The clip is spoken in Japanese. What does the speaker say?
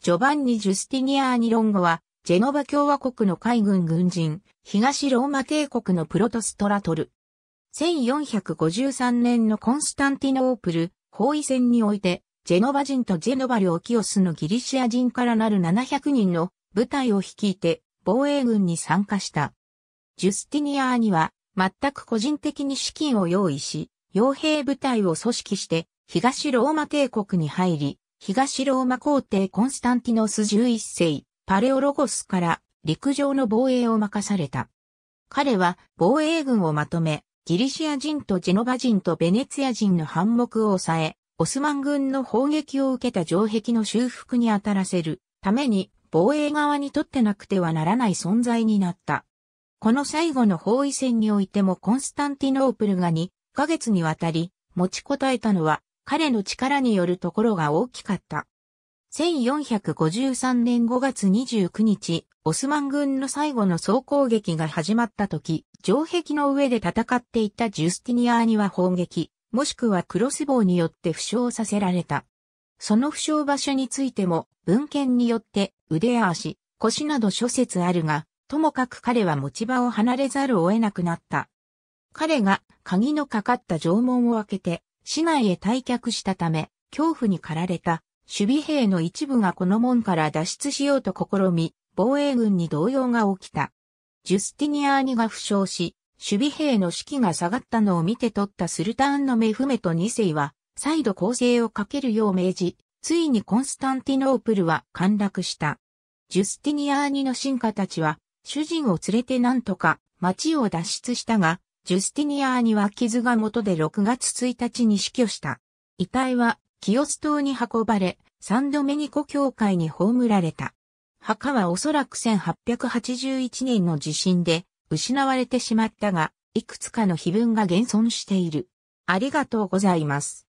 ジョバンニ・ジュスティニアーニ・ロンゴは、ジェノバ共和国の海軍軍人、東ローマ帝国のプロトストラトル。1453年のコンスタンティノープル包囲戦において、ジェノバ人とジェノバ領キオスのギリシア人からなる700人の部隊を率いて防衛軍に参加した。ジュスティニアーニは全く個人的に資金を用意し、傭兵部隊を組織して東ローマ帝国に入り、東ローマ皇帝コンスタンティノス11世、パレオロゴスから陸上の防衛を任された。彼は防衛軍をまとめ、ギリシア人とジェノバ人とベネツィア人の反目を抑え、オスマン軍の砲撃を受けた城壁の修復に当たらせるために防衛側にとってなくてはならない存在になった。この最後の包囲戦においてもコンスタンティノープルが2ヶ月にわたり持ちこたえたのは彼の力によるところが大きかった。1453年5月29日、オスマン軍の最後の総攻撃が始まった時、城壁の上で戦っていたジュスティニアーニは砲撃、もしくはクロスボウによって負傷させられた。その負傷場所についても、文献によって腕や足、腰など諸説あるが、ともかく彼は持ち場を離れざるを得なくなった。彼が鍵のかかった城門を開けて、市内へ退却したため、恐怖に駆られた守備兵の一部がこの門から脱出しようと試み、防衛軍に動揺が起きた。ジュスティニアーニが負傷し、守備兵の士気が下がったのを見て取ったスルターンのメフメト2世は、再度攻勢をかけるよう命じ、ついにコンスタンティノープルは陥落した。ジュスティニアーニの臣下たちは、主人を連れて何とか町を脱出したが、ジュスティニアーには傷が元で6月1日に死去した。遺体は、清津島に運ばれ、三度目に故協教会に葬られた。墓はおそらく1881年の地震で失われてしまったが、いくつかの碑文が現存している。ありがとうございます。